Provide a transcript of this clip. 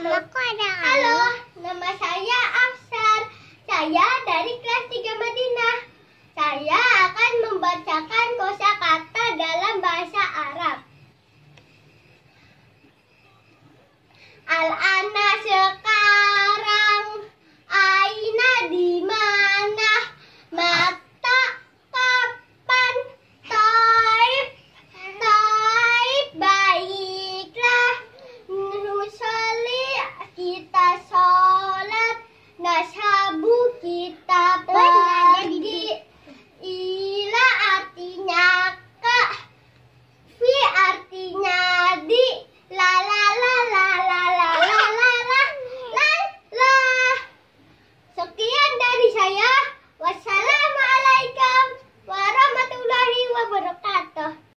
Halo. nama saya Afsar. Saya dari kelas 3 Madinah. Saya akan membacakan kosakata dalam bahasa Arab. Al-Arab